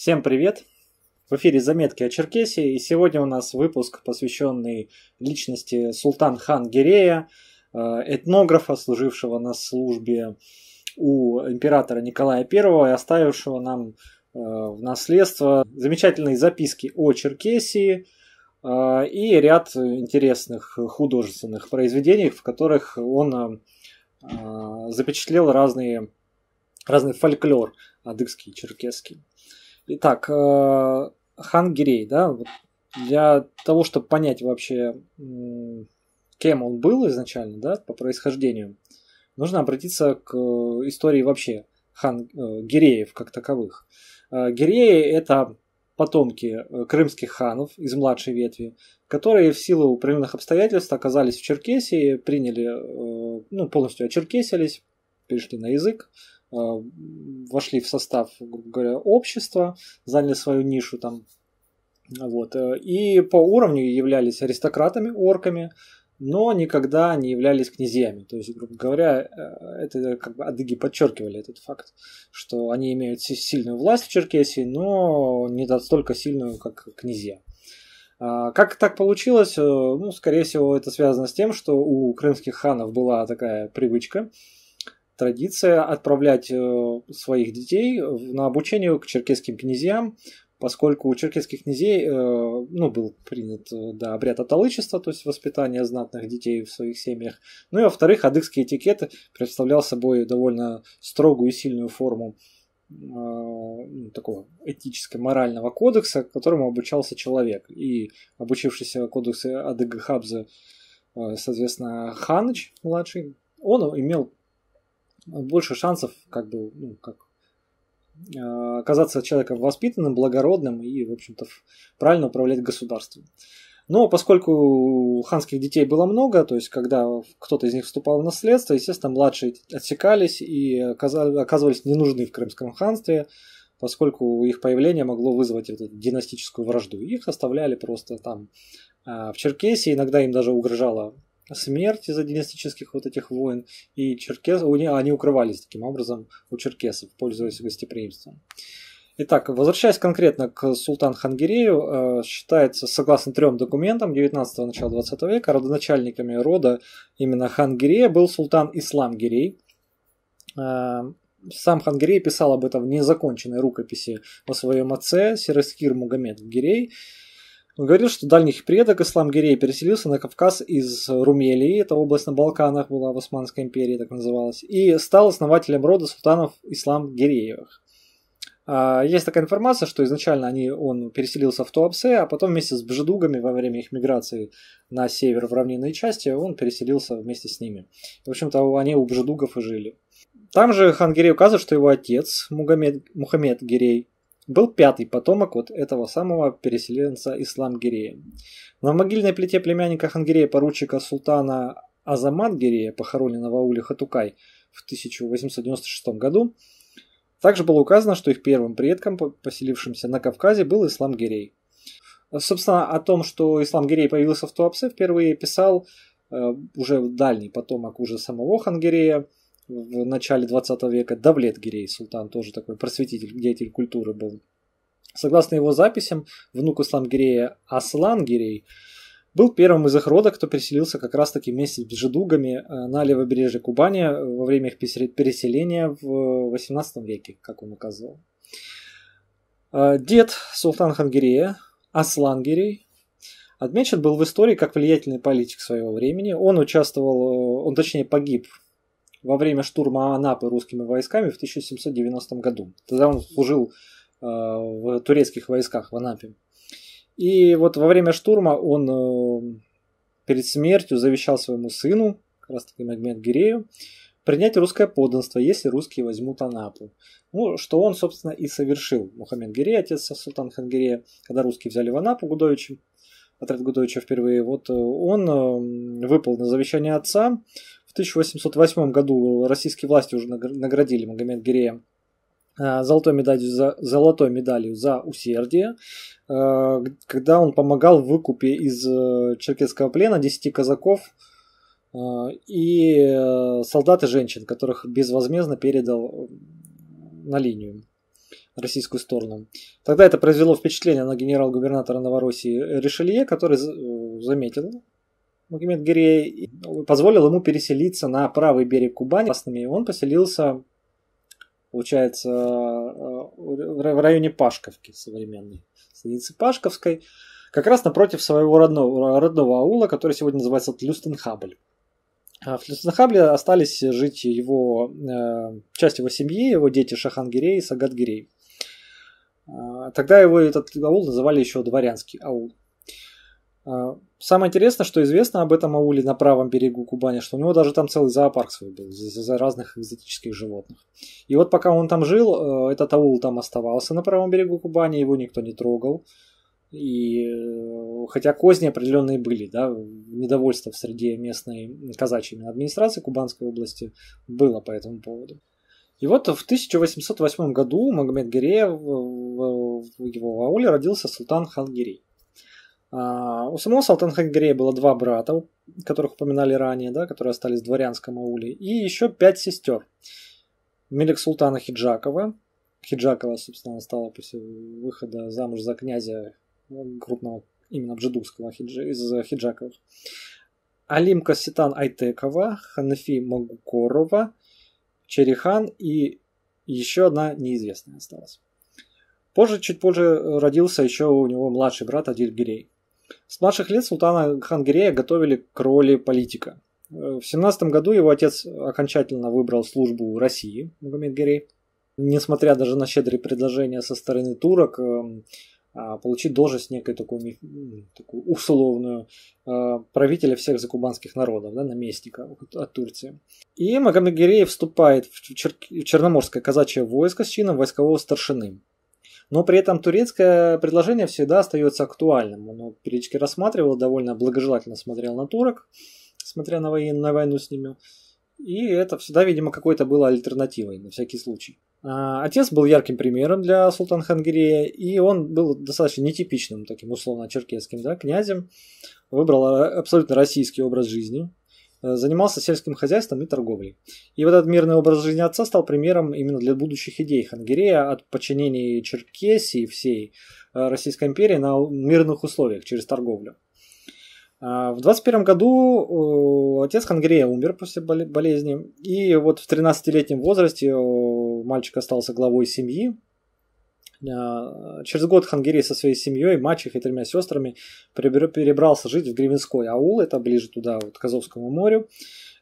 Всем привет! В эфире «Заметки о Черкесии» и сегодня у нас выпуск, посвященный личности Султан Хан Гирея, э, этнографа, служившего на службе у императора Николая I и оставившего нам э, в наследство замечательные записки о Черкесии э, и ряд интересных художественных произведений, в которых он запечатлел разные, разный фольклор адыгский, черкесский. Итак, э, Хангерей, да, для того, чтобы понять вообще, кем он был изначально, да, по происхождению, нужно обратиться к э, истории вообще хан э, Гиреев как таковых. Гиреи – это потомки крымских ханов из младшей ветви, которые в силу определенных обстоятельств оказались в Черкесии, приняли, ну, полностью очеркесились, перешли на язык, Э, вошли в состав, грубо говоря, общества, заняли свою нишу там. Вот. Э, и по уровню являлись аристократами, орками, но никогда не являлись князьями. То есть, грубо говоря, э, это как бы адыги подчеркивали этот факт, что они имеют сильную власть в Черкесии, но не настолько сильную, как князья. А, как так получилось? Ну, скорее всего, это связано с тем, что у крымских ханов была такая привычка – традиция отправлять э, своих детей на обучение к черкесским князьям, поскольку у черкесских князей э, ну, был принят э, да, обряд отолычества, то есть воспитание знатных детей в своих семьях. Ну и во-вторых, адыгский этикет представлял собой довольно строгую и сильную форму ну, такого этического морального кодекса, которому обучался человек. И обучившийся кодексу Адыга Хабза, соответственно, Ханыч младший, он имел больше шансов как бы, ну, как э, оказаться человеком воспитанным, благородным и, в общем-то, правильно управлять государством. Но поскольку ханских детей было много, то есть когда кто-то из них вступал в наследство, естественно, младшие отсекались и оказывались не в Крымском ханстве, поскольку их появление могло вызвать эту династическую вражду. Их оставляли просто там э, в Черкесии, иногда им даже угрожала смерть из-за династических вот этих войн, и черкес... они укрывались таким образом у черкесов, пользуясь гостеприимством. Итак, возвращаясь конкретно к Султан Хангирею, э, считается, согласно трем документам 19-го начала 20 века, родоначальниками рода именно Хангирея был султан Ислам Гирей, э, сам Хангирей писал об этом в незаконченной рукописи о своем отце Сираскир Мугамед Гирей говорил, что дальних предок ислам Гирей переселился на Кавказ из Румелии, это область на Балканах была в Османской империи, так называлась, и стал основателем рода султанов ислам Гиреевых. А, есть такая информация, что изначально они, он переселился в Туапсе, а потом вместе с бжедугами во время их миграции на север в равнинные части он переселился вместе с ними. В общем-то, они у бжедугов и жили. Там же хан Гирей указывает, что его отец, Мухаммед, Мухаммед Гирей, был пятый потомок вот этого самого переселенца Ислам Гирея. На могильной плите племянника Хангирея поручика султана Азамат Гирея, похороненного в ауле Хатукай в 1896 году, также было указано, что их первым предком, поселившимся на Кавказе, был Ислам Гирей. Собственно, о том, что Ислам Гирей появился в Туапсе, впервые писал э, уже дальний потомок уже самого Хангирея – в начале 20 века, Давлет Гирей Султан, тоже такой просветитель, деятель культуры был. Согласно его записям, внук Ислам Гирея Аслан Гирей был первым из их рода, кто переселился как раз-таки вместе с жидугами э, на левобережье Кубани э, во время их переселения в 18 веке, как он указывал. Э, дед Султан Хангирея, Аслан Гирей, отмечен был в истории как влиятельный политик своего времени. Он участвовал, он точнее погиб во время штурма Анапы русскими войсками в 1790 году. Тогда он служил э, в турецких войсках в Анапе. И вот во время штурма он э, перед смертью завещал своему сыну, как раз таки Магмед Гирею, принять русское подданство, если русские возьмут Анапу. Ну, что он, собственно, и совершил. Мухаммед Гирей, отец Султан Хангирея, когда русские взяли в Анапу Гудовича, отряд Гудовича впервые, вот э, он выполнил завещание отца, в 1808 году российские власти уже наградили Магомед Гирея э, золотой медалью за, золотой медалью за усердие, э, когда он помогал в выкупе из э, черкесского плена 10 казаков и солдат и женщин, которых безвозмездно передал на линию российскую сторону. Тогда это произвело впечатление на генерал-губернатора Новороссии Ришелье, который заметил, Магомед Гирей позволил ему переселиться на правый берег Кубани. и Он поселился, получается, э, в районе Пашковки современной, столицы Пашковской, как раз напротив своего родного, родного аула, который сегодня называется Тлюстенхабль. А в Тлюстенхабле остались жить его, э, часть его семьи, его дети Шахангирей и Сагадгирей. А, тогда его этот аул называли еще дворянский аул. А, самое интересное, что известно об этом ауле на правом берегу Кубани, что у него даже там целый зоопарк свой был за разных экзотических животных. И вот пока он там жил, э, этот аул там оставался на правом берегу Кубани, его никто не трогал. И э, хотя козни определенные были, да, недовольство в среде местной казачьей администрации Кубанской области было по этому поводу. И вот в 1808 году Магомед Гиреев э, в его ауле родился султан Хангирей. А, у самого Салтанхагрея было два брата, которых упоминали ранее, да, которые остались в дворянском ауле, и еще пять сестер. Мелик Султана Хиджакова. Хиджакова, собственно, стала после выхода замуж за князя э, крупного именно бджедукского хиджа, из Хиджаковых. Алимка Касситан Айтекова, Ханафи Магукорова, Черихан и еще одна неизвестная осталась. Позже, чуть позже э, родился еще у него младший брат Адиль Гирей. С младших лет султана Хангирея готовили к роли политика. Э, в 17 году его отец окончательно выбрал службу России, Магомед Гирей. Несмотря даже на щедрые предложения со стороны турок, эм, а, получить должность некой такой такую условную э, правителя всех закубанских народов, да, наместника от Турции. И Магомед Гиреев вступает в, в Черноморское казачье войско с чином войскового старшины. Но при этом турецкое предложение всегда остается актуальным. Он периодически рассматривал, довольно благожелательно смотрел на турок, смотря на, воен, на войну с ними. И это всегда, видимо, какой-то было альтернативой на всякий случай. А, отец был ярким примером для султана Хангирея, и он был достаточно нетипичным таким условно черкесским да, князем. Выбрал а, абсолютно российский образ жизни, Э, занимался сельским хозяйством и торговлей. И вот этот мирный образ жизни отца стал примером именно для будущих идей Хангерея от подчинения Черкесии всей э, Российской империи на мирных условиях через торговлю. А, в 21 году э, отец Хангрея умер после болезни, и вот в 13-летнем возрасте мальчик остался главой семьи, а, через год Хангерей со своей семьей, мачехой и тремя сестрами перебрался жить в Гривенской аул, это ближе туда, вот, к Азовскому морю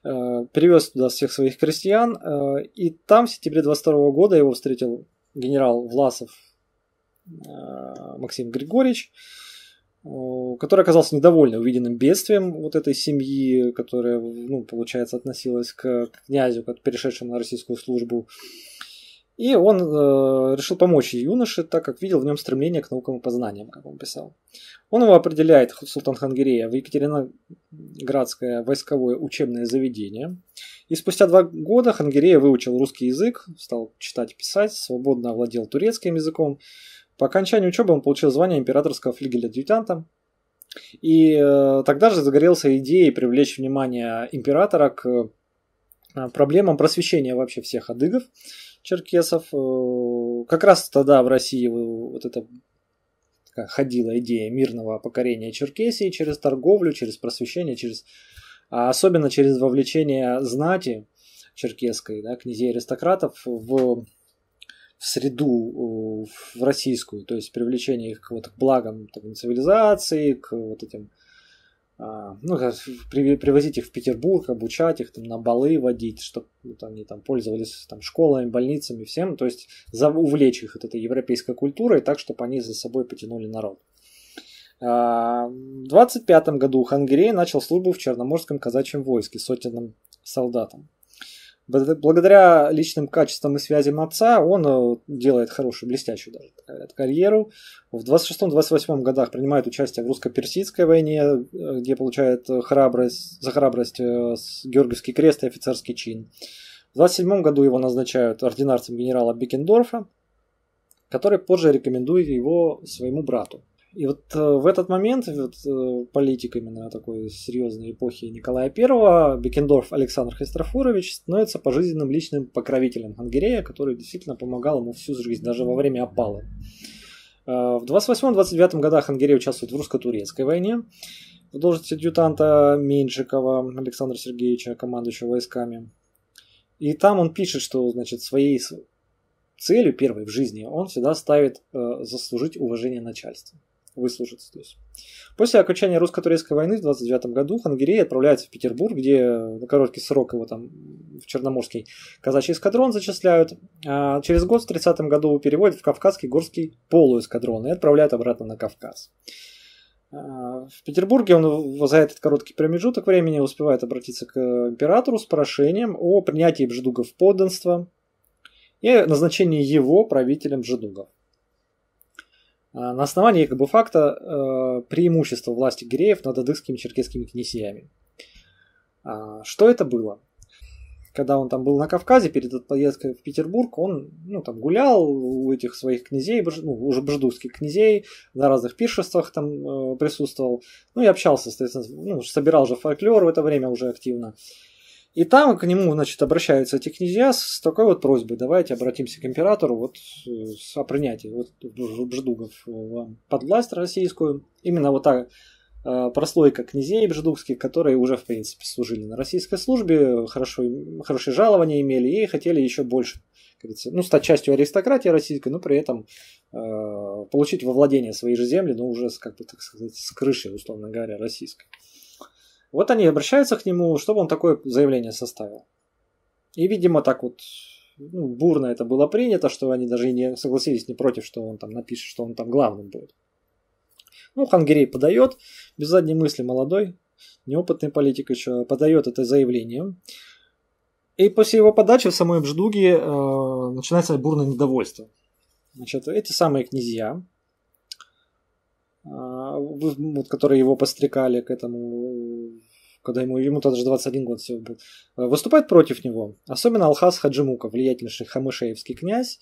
а, перевез туда всех своих крестьян, а, и там в сентябре 22 года его встретил генерал Власов Максим Григорьевич, который оказался недоволен увиденным бедствием вот этой семьи, которая, ну, получается, относилась к князю, как перешедшему на российскую службу. И он э, решил помочь юноше, так как видел в нем стремление к наукам и познаниям, как он писал. Он его определяет, Султан Хангерея, в Екатериноградское войсковое учебное заведение. И спустя два года Хангерея выучил русский язык, стал читать и писать, свободно овладел турецким языком. По окончании учебы он получил звание императорского флигеля-адъютанта. И э, тогда же загорелся идеей привлечь внимание императора к э, проблемам просвещения вообще всех адыгов черкесов. Э, как раз тогда в России вот эта ходила идея мирного покорения Черкесии через торговлю, через просвещение, через, а особенно через вовлечение знати черкесской, да, князей аристократов в, в среду э, в российскую, то есть привлечение их к, вот, к благам там, цивилизации, к вот этим а, ну, привозить их в Петербург, обучать их, там, на балы водить, чтобы вот, они там пользовались там, школами, больницами, всем, то есть увлечь их от этой европейской культурой так, чтобы они за собой потянули народ. А, в 25 году Хангерей начал службу в Черноморском казачьем войске сотенным солдатом. Благодаря личным качествам и связям отца он э, делает хорошую, блестящую даже э, карьеру. В 26-28 годах принимает участие в русско-персидской войне, э, где получает храбрость, за храбрость Георгиевский крест и офицерский чин. В 27 году его назначают ординарцем генерала Бекендорфа, который позже рекомендует его своему брату. И вот э, в этот момент э, вот, э, политик именно такой серьезной эпохи Николая I, Бекендорф Александр Христофорович становится пожизненным личным покровителем Хангерея, который действительно помогал ему всю жизнь, даже во время опалы. В 28-29 годах Хангерей участвует в русско-турецкой войне в должности адъютанта Меньшикова Александра Сергеевича, командующего войсками. И там он пишет, что значит, своей целью первой в жизни он всегда ставит э, заслужить уважение начальства выслужиться. То есть. После окончания русско-турецкой войны в 29 году Хангерей отправляется в Петербург, где на короткий срок его там в Черноморский казачий эскадрон зачисляют. А через год в 30 году его переводят в Кавказский горский полуэскадрон и отправляют обратно на Кавказ. А, в Петербурге он за этот короткий промежуток времени успевает обратиться к императору с прошением о принятии в подданство и назначении его правителем бжедугов. А, на основании как бы факта э, преимущества власти гиреев над адыгскими черкесскими князьями. А, что это было? Когда он там был на Кавказе, перед поездкой в Петербург, он ну, там гулял у этих своих князей, ну, уже бждуских князей, на разных пиршествах там э, присутствовал, ну и общался, соответственно, ну, собирал же фольклор в это время уже активно. Э, и там к нему, значит, обращаются эти князья с такой вот просьбой. Давайте обратимся к императору вот э, о принятии вот бждугов э, под власть российскую. Именно вот так э, прослойка князей бжедукских, которые уже, в принципе, служили на российской службе, хорошо, хорошие жалования имели и хотели еще больше, как говорится, ну, стать частью аристократии российской, но при этом э, получить во владение своей же земли, но ну, уже, как бы, так сказать, с крыши, условно говоря, российской. Вот они обращаются к нему, чтобы он такое заявление составил. И, видимо, так вот ну, бурно это было принято, что они даже и не согласились не против, что он там напишет, что он там главным будет. Ну, Хангерей подает, без задней мысли молодой, неопытный политик еще, подает это заявление. И после его подачи в самой Бждуге э, начинается бурное недовольство. Значит, эти самые князья, вот, которые его пострекали к этому, когда ему, ему тогда же 21 год всего был, э, выступает против него. Особенно Алхас Хаджимуков, влиятельнейший хамышеевский князь.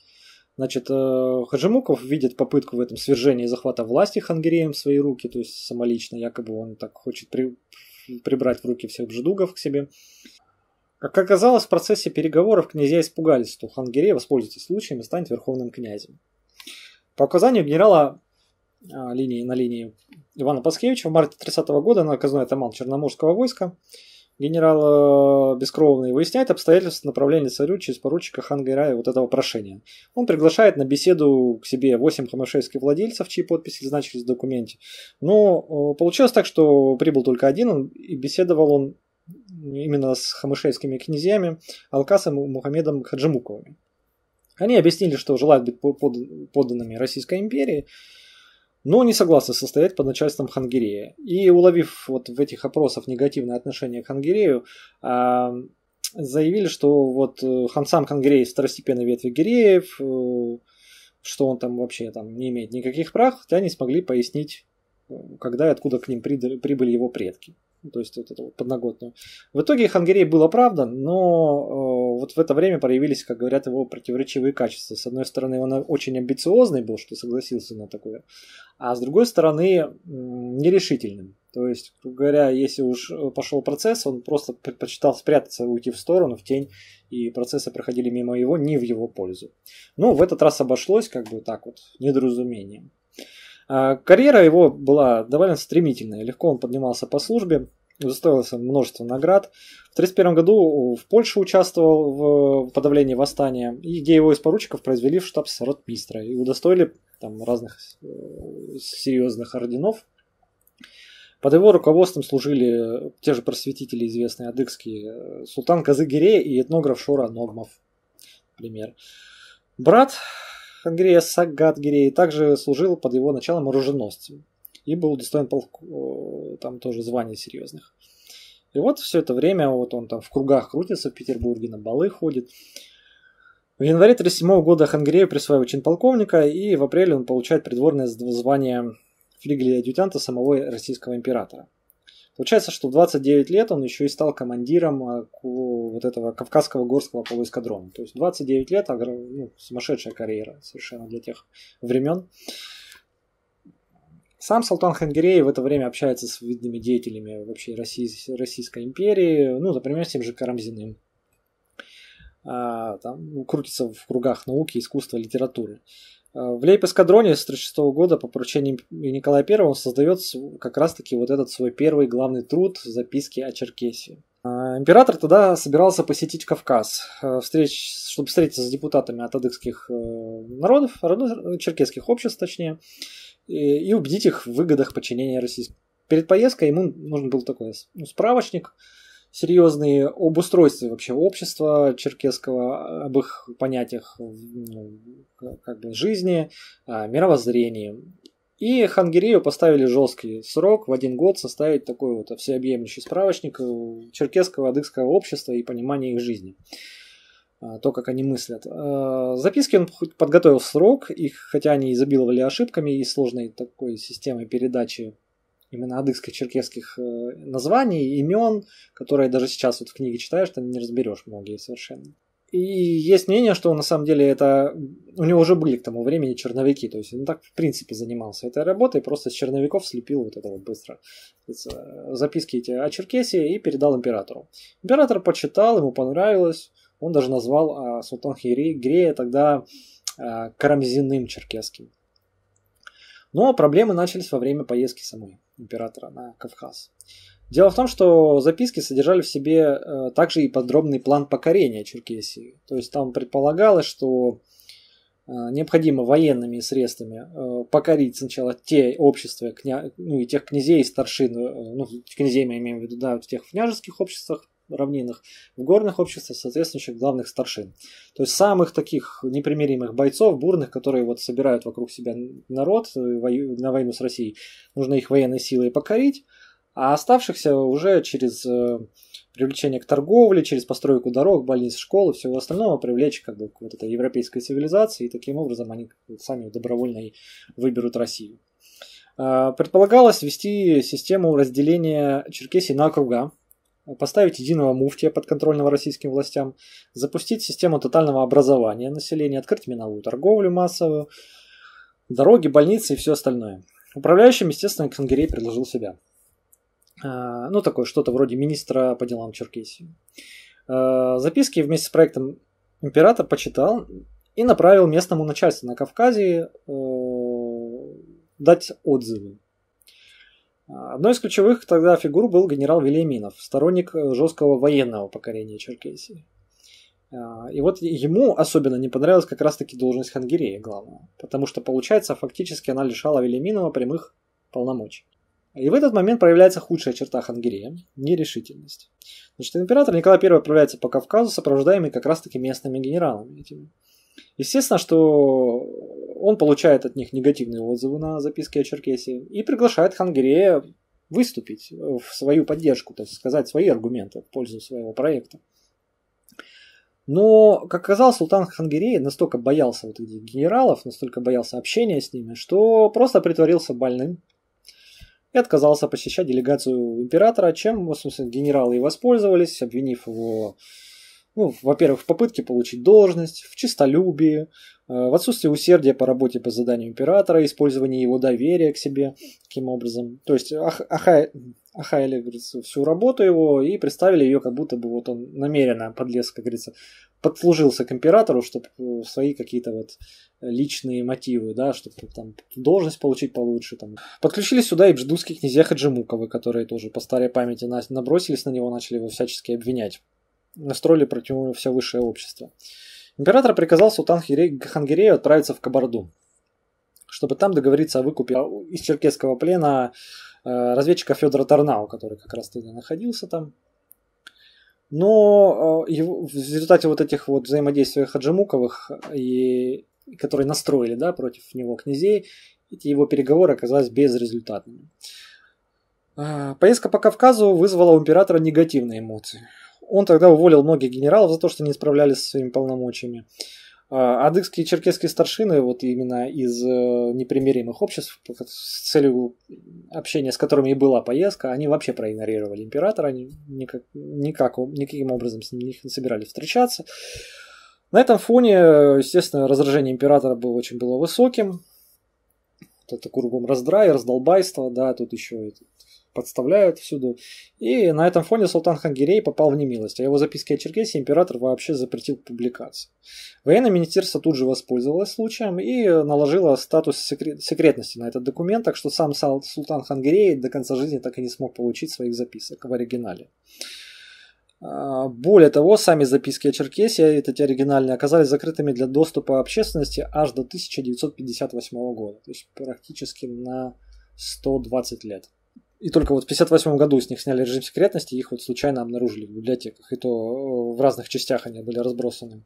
Значит, э, Хаджимуков видит попытку в этом свержении захвата власти Хангереем в свои руки, то есть самолично, якобы он так хочет при, прибрать в руки всех бжедугов к себе. Как оказалось, в процессе переговоров князья испугались, что Хангерей воспользуется случаем и станет верховным князем. По указанию генерала а, линии, на линии Ивана Паскевича в марте 30 -го года наказной атаман Черноморского войска генерал э, Бескровный выясняет обстоятельства направления царю через поручика Хангайрая вот этого прошения. Он приглашает на беседу к себе 8 хамашевских владельцев, чьи подписи значились в документе. Но э, получилось так, что прибыл только один, и беседовал он именно с хамышевскими князьями Алкасом и Мухаммедом Хаджимуковым. Они объяснили, что желают быть подданными Российской империи, но не согласны состоять под начальством Хангерея. И уловив вот в этих опросах негативное отношение к Хангерею, а, заявили, что вот э, Хансам Хангерей второстепенной ветви Гиреев, э, что он там вообще там не имеет никаких прав, хотя не смогли пояснить, э, когда и откуда к ним прибыли его предки. Ну, то есть вот эту вот подноготную. В итоге Хангерей был оправдан, но э, вот в это время проявились, как говорят, его противоречивые качества. С одной стороны, он очень амбициозный был, что согласился на такое, а с другой стороны, э, нерешительным. То есть, грубо говоря, если уж э, пошел процесс, он просто предпочитал спрятаться, уйти в сторону, в тень, и процессы проходили мимо его, не в его пользу. Но ну, в этот раз обошлось, как бы так вот, недоразумением. А, карьера его была довольно стремительная. Легко он поднимался по службе удостоился множества наград. В 1931 году в Польше участвовал в подавлении восстания, и где его из поручиков произвели в штаб ротмистра и удостоили там разных э, серьезных орденов. Под его руководством служили те же просветители, известные адыгские, э, султан Казыгире и этнограф Шора Ногмов, например. Брат Ангрея Сагат Гирей также служил под его началом оруженосцем и был достоин полк, там тоже званий серьезных. И вот все это время вот он там в кругах крутится в Петербурге, на балы ходит. В январе 37 года Хангрею присваивают чин полковника, и в апреле он получает придворное звание флигеля-адъютанта самого российского императора. Получается, что в 29 лет он еще и стал командиром а, вот этого Кавказского горского полуэскадрона. То есть 29 лет, ну, сумасшедшая карьера совершенно для тех времен. Сам Султан Хангерей в это время общается с видными деятелями вообще России, Российской империи, ну, например, с тем же Карамзиным. А, там крутится в кругах науки, искусства, литературы. А, в Лейб-эскадроне с 1936 года по поручению Николая I он создает как раз-таки вот этот свой первый главный труд «Записки о Черкесии». А, император тогда собирался посетить Кавказ, а, встреч, чтобы встретиться с депутатами от адыгских э, народов, черкесских обществ точнее и убедить их в выгодах подчинения России. Перед поездкой ему нужен был такой ну, справочник серьезный об устройстве вообще общества черкесского, об их понятиях ну, как бы жизни, а, мировоззрении. И Хангирею поставили жесткий срок в один год составить такой вот всеобъемлющий справочник черкесского адыгского общества и понимания их жизни. А, то, как они мыслят. А, записки он подготовил в срок, их, хотя они изобиловали ошибками и сложной такой системой передачи именно адыгских черкесских э, названий, имен, которые даже сейчас вот в книге читаешь, там не разберешь многие совершенно. И есть мнение, что на самом деле это у него уже были к тому времени черновики, то есть он так в принципе занимался этой работой, просто с черновиков слепил вот это вот быстро э, записки эти о Черкесии и передал императору. Император почитал, ему понравилось, он даже назвал а, Султан Грея тогда а, Карамзиным черкесским. Но ну, а проблемы начались во время поездки самой императора на Кавказ. Дело в том, что записки содержали в себе э, также и подробный план покорения Черкесии. То есть там предполагалось, что э, необходимо военными средствами э, покорить сначала те общества, ну и тех князей и старшин, ну князей мы имеем в виду, да, в тех княжеских обществах, равнинах, в горных обществах соответствующих главных старшин. То есть самых таких непримиримых бойцов, бурных, которые вот собирают вокруг себя народ э, на войну с Россией, нужно их военной силой покорить, а оставшихся уже через э, привлечение к торговле, через постройку дорог, больниц, школ и всего остального привлечь как бы к вот этой европейской цивилизации, и таким образом они сами добровольно и выберут Россию. Э, предполагалось ввести систему разделения Черкесии на округа, поставить единого муфтия подконтрольного российским властям, запустить систему тотального образования населения, открыть миновую торговлю массовую, дороги, больницы и все остальное. Управляющим, естественно, Конгрей предложил себя. А, ну, такой что-то вроде министра по делам Черкесии. А, записки вместе с проектом император почитал и направил местному начальству на Кавказе э, дать отзывы Одной из ключевых тогда фигур был генерал Велиминов, сторонник жесткого военного покорения Черкесии. А, и вот ему особенно не понравилась как раз-таки должность Хангирея, главное, потому что, получается, фактически она лишала Велиминова прямых полномочий. И в этот момент проявляется худшая черта Хангирея – нерешительность. Значит, император Николай I отправляется по Кавказу, сопровождаемый как раз-таки местными генералами этими – Естественно, что он получает от них негативные отзывы на записки о Черкесии и приглашает Хангрея выступить в свою поддержку, то есть сказать свои аргументы в пользу своего проекта. Но, как оказалось, султан Хангерей настолько боялся вот этих генералов, настолько боялся общения с ними, что просто притворился больным и отказался посещать делегацию императора, чем, в смысле, генералы и воспользовались, обвинив его ну, во-первых, в попытке получить должность, в честолюбии, э, в отсутствии усердия по работе по заданию императора, использовании его доверия к себе, таким образом. То есть ах, ахай, ахаяли, говорится, всю работу его и представили ее, как будто бы вот он намеренно подлез, как говорится, подслужился к императору, чтобы э, свои какие-то вот личные мотивы, да, чтобы там должность получить получше. Там. Подключили сюда и бждусские князья Хаджимуковы, которые тоже по старой памяти набросились на него, начали его всячески обвинять настроили против него все высшее общество. Император приказал султан Хангирею отправиться в Кабарду, чтобы там договориться о выкупе из черкесского плена э, разведчика Федора Тарнау, который как раз тогда находился там. Но э, в результате вот этих вот взаимодействий Хаджимуковых, и, которые настроили да, против него князей, эти его переговоры оказались безрезультатными. Э, поездка по Кавказу вызвала у императора негативные эмоции. Он тогда уволил многих генералов за то, что не справлялись со своими полномочиями. А, адыгские и черкесские старшины, вот именно из э, непримиримых обществ, с целью общения, с которыми и была поездка, они вообще проигнорировали императора, они никак, никак, никаким образом с ним не собирались встречаться. На этом фоне, естественно, раздражение императора было очень было высоким. Вот это кругом раздрай, раздолбайство, да, тут еще этот подставляют всюду. И на этом фоне Султан Хангирей попал в немилость, а его записки о Черкесии император вообще запретил публикацию. Военное министерство тут же воспользовалось случаем и наложило статус секретности на этот документ, так что сам Султан Хангирей до конца жизни так и не смог получить своих записок в оригинале. А, более того, сами записки о Черкесии, а эти оригинальные, оказались закрытыми для доступа общественности аж до 1958 года, то есть практически на 120 лет. И только вот в 58 году с них сняли режим секретности, их вот случайно обнаружили в библиотеках, и то э, в разных частях они были разбросаны.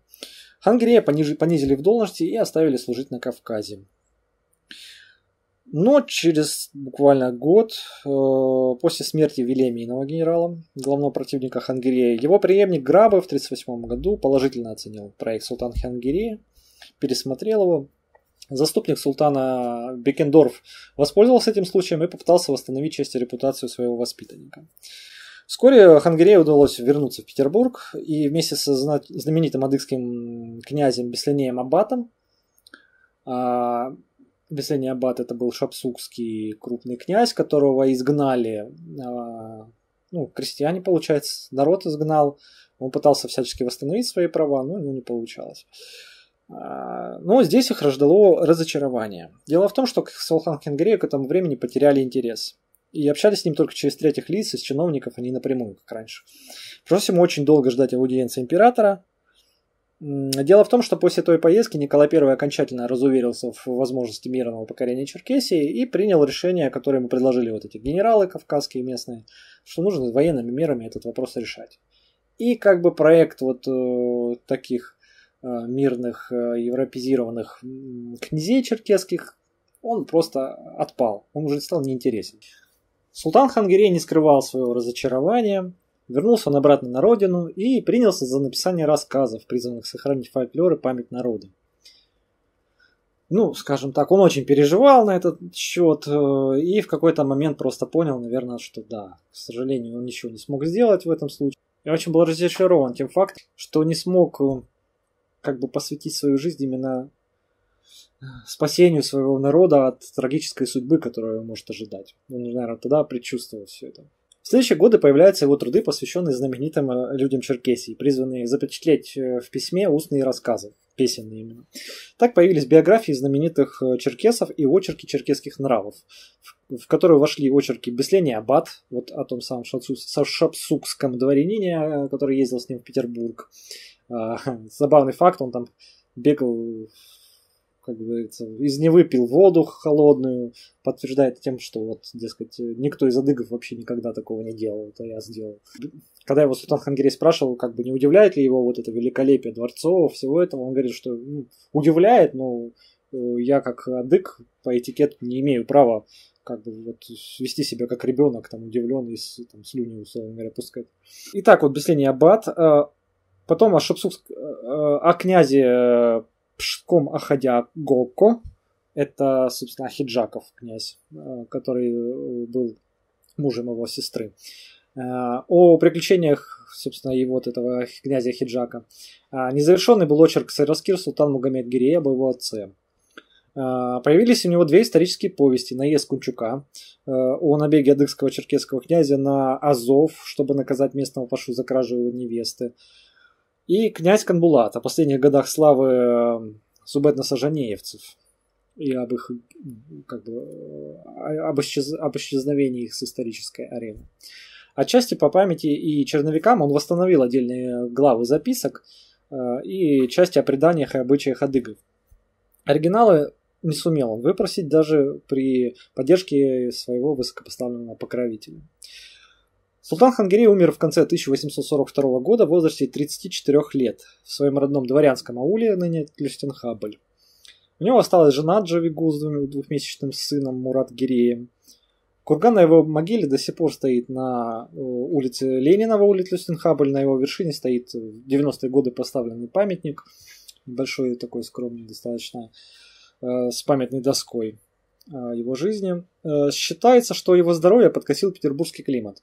Хангрея понизили в должности и оставили служить на Кавказе. Но через буквально год э, после смерти Велемийного генерала, главного противника Хангерии, его преемник Грабы в 1938 году положительно оценил проект Султан Хангерии, пересмотрел его Заступник султана Бекендорф воспользовался этим случаем и попытался восстановить часть и репутацию своего воспитанника. Вскоре Хангерее удалось вернуться в Петербург и вместе со знаменитым адыгским князем Беслинеем Аббатом, а, Беслиней Аббат это был шапсукский крупный князь, которого изгнали, а, ну, крестьяне, получается, народ изгнал, он пытался всячески восстановить свои права, но ему не получалось. А, но здесь их рождало разочарование. Дело в том, что к Солхан Кенгрею к этому времени потеряли интерес. И общались с ним только через третьих лиц, из чиновников, а не напрямую, как раньше. Просим очень долго ждать аудиенции императора. Дело в том, что после той поездки Николай I окончательно разуверился в возможности мирного покорения Черкесии и принял решение, которое ему предложили вот эти генералы кавказские местные, что нужно военными мерами этот вопрос решать. И как бы проект вот э, таких Э, мирных э, европезированных князей черкесских, он просто отпал, он уже стал неинтересен. Султан Хангерей не скрывал своего разочарования, вернулся он обратно на родину и принялся за написание рассказов, призванных сохранить фольклор и память народа. Ну, скажем так, он очень переживал на этот счет э, и в какой-то момент просто понял, наверное, что да, к сожалению, он ничего не смог сделать в этом случае. Я очень был разочарован тем фактом, что не смог как бы посвятить свою жизнь именно э, спасению своего народа от трагической судьбы, которую его может ожидать. Он, ну, наверное, тогда предчувствовал все это. В следующие годы появляются его труды, посвященные знаменитым э, людям Черкесии, призванные запечатлеть э, в письме устные рассказы, песенные именно. Так появились биографии знаменитых черкесов и очерки черкесских нравов, в которые вошли очерки Бесления Аббат, вот о том самом шапсукском дворянине, который ездил с ним в Петербург, забавный факт, он там бегал, как говорится, из Невы пил воду холодную, подтверждает тем, что вот, дескать, никто из адыгов вообще никогда такого не делал, это я сделал. Когда его Султан Хангерей спрашивал, как бы не удивляет ли его вот это великолепие дворцов, всего этого, он говорит, что ну, удивляет, но э, я как адык по этикету не имею права как бы вот вести себя как ребенок, там, удивленный, с, там, слюни, условно говоря, пускать. Итак, вот Беслени Аббат, э, Потом о, Шапсук, э, э, о князе э, Пшком Ахадя Гоко. Это, собственно, Хиджаков князь, который был мужем его сестры. О приключениях, собственно, его вот этого князя Хиджака. Незавершенный был очерк Сайраскир Султан Мугамед Гирея, об его отце. Появились у него две исторические повести «Наезд Кунчука» о набеге адыгского черкесского князя на Азов, чтобы наказать местного пашу за кражу его невесты. И князь Канбулат о последних годах славы субетно-сажанеевцев эм, и об их как бы, э, об, исчез, об исчезновении их с исторической арены. Отчасти по памяти и черновикам он восстановил отдельные главы записок э, и части о преданиях и обычаях адыгов. Оригиналы не сумел он выпросить даже при поддержке своего высокопоставленного покровителя. Султан Хангерей умер в конце 1842 года в возрасте 34 лет в своем родном дворянском ауле, ныне Клюстенхабль. У него осталась жена Джавигу с двухмесячным сыном Мурат Гиреем. Курган на его могиле до сих пор стоит на э, улице Ленина, в улице Люстенхабль. На его вершине стоит э, в 90-е годы поставленный памятник. Большой такой скромный достаточно, э, с памятной доской его жизни. Считается, что его здоровье подкосил петербургский климат.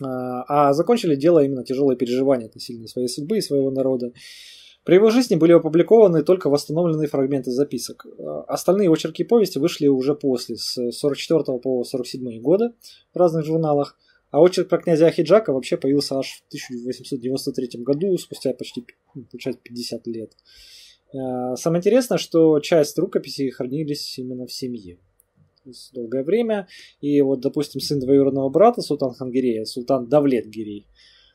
А, а закончили дело именно тяжелые переживания относительно своей судьбы и своего народа. При его жизни были опубликованы только восстановленные фрагменты записок. А, остальные очерки повести вышли уже после, с 44 по 47 годы в разных журналах. А очерк про князя Хиджака вообще появился аж в 1893 году, спустя почти ну, получается, 50 лет. А, самое интересное, что часть рукописей хранились именно в семье долгое время. И вот, допустим, сын двоюродного брата Султан Хангирея, Султан Давлет Гирей,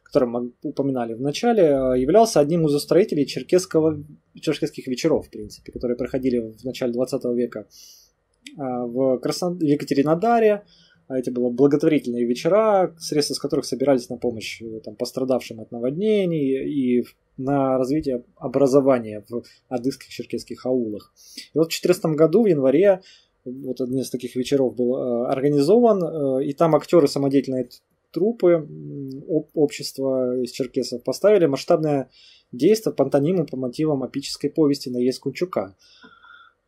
которым мы упоминали в начале, э, являлся одним из устроителей черкесского, черкесских вечеров, в принципе, которые проходили в начале 20 века э, в Красн... Екатеринодаре. А Это были благотворительные вечера, средства с которых собирались на помощь э, там, пострадавшим от наводнений и на развитие образования в адыских черкесских аулах. И вот в 2014 году, в январе, вот один из таких вечеров был э, организован, э, и там актеры самодеятельной трупы общества из черкесов поставили масштабное действие пантониму по мотивам эпической повести «Наезд Кунчука»,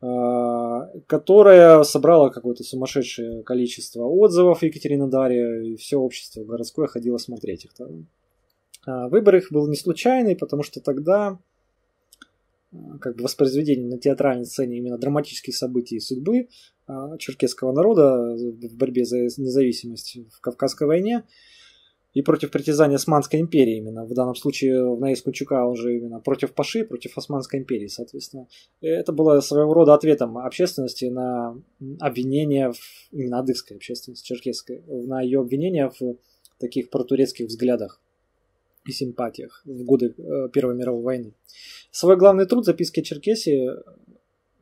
э, которая собрала какое-то сумасшедшее количество отзывов в Екатеринодаре, и все общество городское ходило смотреть их. Выбор их был не случайный, потому что тогда Э, как бы воспроизведение на театральной сцене именно драматических событий судьбы э, черкесского народа в борьбе за независимость в Кавказской войне и против притязания Османской империи именно. В данном случае в Наис Кучука уже именно против Паши, против Османской империи, соответственно. И это было своего рода ответом общественности на обвинение в, именно адыгской общественности, черкесской, на ее обвинение в таких протурецких взглядах и симпатиях в годы э, Первой мировой войны. Свой главный труд «Записки Черкесии»,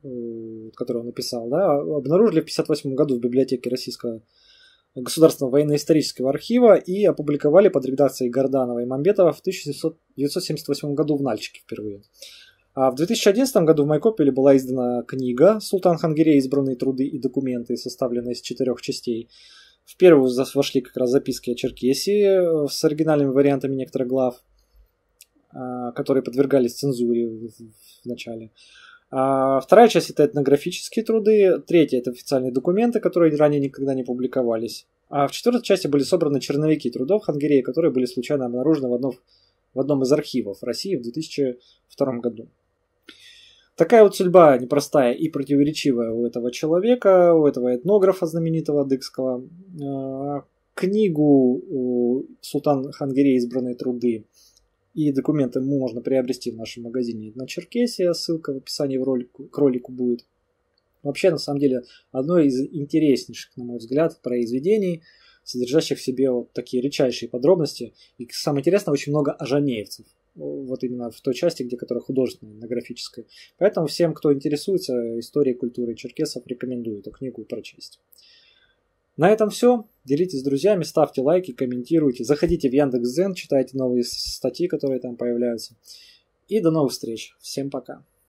э, который он написал, да, обнаружили в 1958 году в библиотеке Российского Государственного военно-исторического архива и опубликовали под редакцией Горданова и Мамбетова в 1978 году в Нальчике впервые. А в 2011 году в Майкопеле была издана книга «Султан Хангерей. Избранные труды и документы», составленная из четырех частей. В первую вошли как раз записки о Черкесии э, с оригинальными вариантами некоторых глав, а, которые подвергались цензуре в начале. А, вторая часть это этнографические труды, третья это официальные документы, которые ранее никогда не публиковались. А в четвертой части были собраны черновики трудов Хангерея, которые были случайно обнаружены в одном, в одном из архивов России в 2002 году. Такая вот судьба непростая и противоречивая у этого человека, у этого этнографа знаменитого Дыкского. А, книгу «Султан Хангерей. Избранные труды» и документы можно приобрести в нашем магазине на Черкесия, ссылка в описании в ролику, к ролику будет. Вообще, на самом деле, одно из интереснейших, на мой взгляд, произведений, содержащих в себе вот такие редчайшие подробности. И самое интересное, очень много ажанеевцев. Ну, вот именно в той части, где которая художественная, на графической. Поэтому всем, кто интересуется историей культуры черкесов, рекомендую эту книгу прочесть. На этом все. Делитесь с друзьями, ставьте лайки, комментируйте, заходите в Яндекс.Зен, читайте новые статьи, которые там появляются. И до новых встреч. Всем пока.